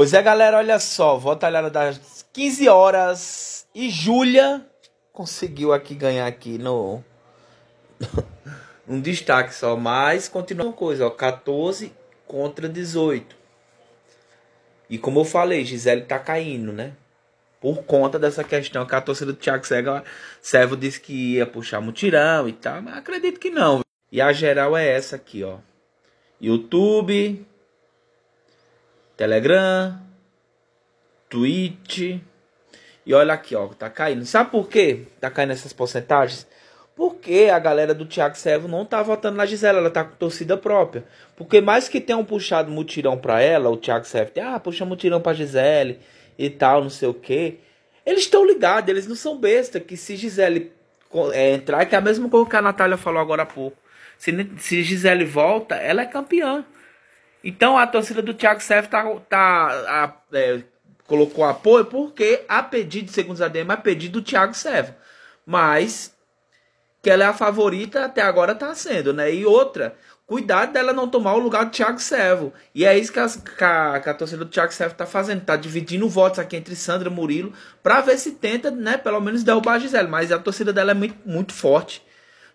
Pois é, galera, olha só, Votalhada das 15 horas e Júlia conseguiu aqui ganhar aqui no um destaque só, mas continua uma coisa, ó, 14 contra 18. E como eu falei, Gisele tá caindo, né? Por conta dessa questão que a torcida do Thiago cega Servo disse que ia puxar mutirão e tal, mas acredito que não. E a geral é essa aqui, ó. YouTube, Telegram, Twitch. E olha aqui, ó, tá caindo. Sabe por quê? Tá caindo essas porcentagens? Porque a galera do Thiago Servo não tá votando na Gisela, ela tá com torcida própria. Porque mais que tenham puxado mutirão pra ela, o Thiago Servo tem, ah, puxa mutirão pra Gisele e tal, não sei o quê. Eles estão ligados, eles não são besta que se Gisele é, entrar, que é a mesma coisa que a Natália falou agora há pouco. Se, se Gisele volta, ela é campeã. Então a torcida do Thiago Serf tá, tá a, é, colocou apoio porque a pedido, segundo a ADM, a pedido do Thiago Serf. Mas que ela é a favorita até agora tá sendo, né? E outra, cuidado dela não tomar o lugar do Thiago Servo. E é isso que, as, que, a, que a, torcida do Thiago Servo tá fazendo, tá dividindo votos aqui entre Sandra e Murilo para ver se tenta, né, pelo menos derrubar a Gisele, mas a torcida dela é muito, muito forte.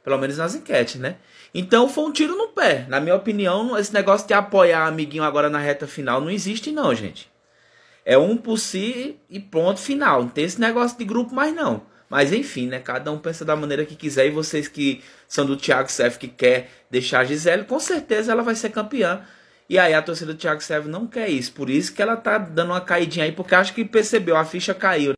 Pelo menos nas enquetes, né? Então foi um tiro no pé. Na minha opinião, esse negócio de apoiar amiguinho agora na reta final não existe, não, gente. É um por si e ponto final. Não tem esse negócio de grupo mais, não. Mas enfim, né? Cada um pensa da maneira que quiser. E vocês que são do Thiago Sef que quer deixar a Gisele, com certeza ela vai ser campeã. E aí a torcida do Thiago Sef não quer isso. Por isso que ela tá dando uma caidinha aí, porque acho que percebeu, a ficha caiu.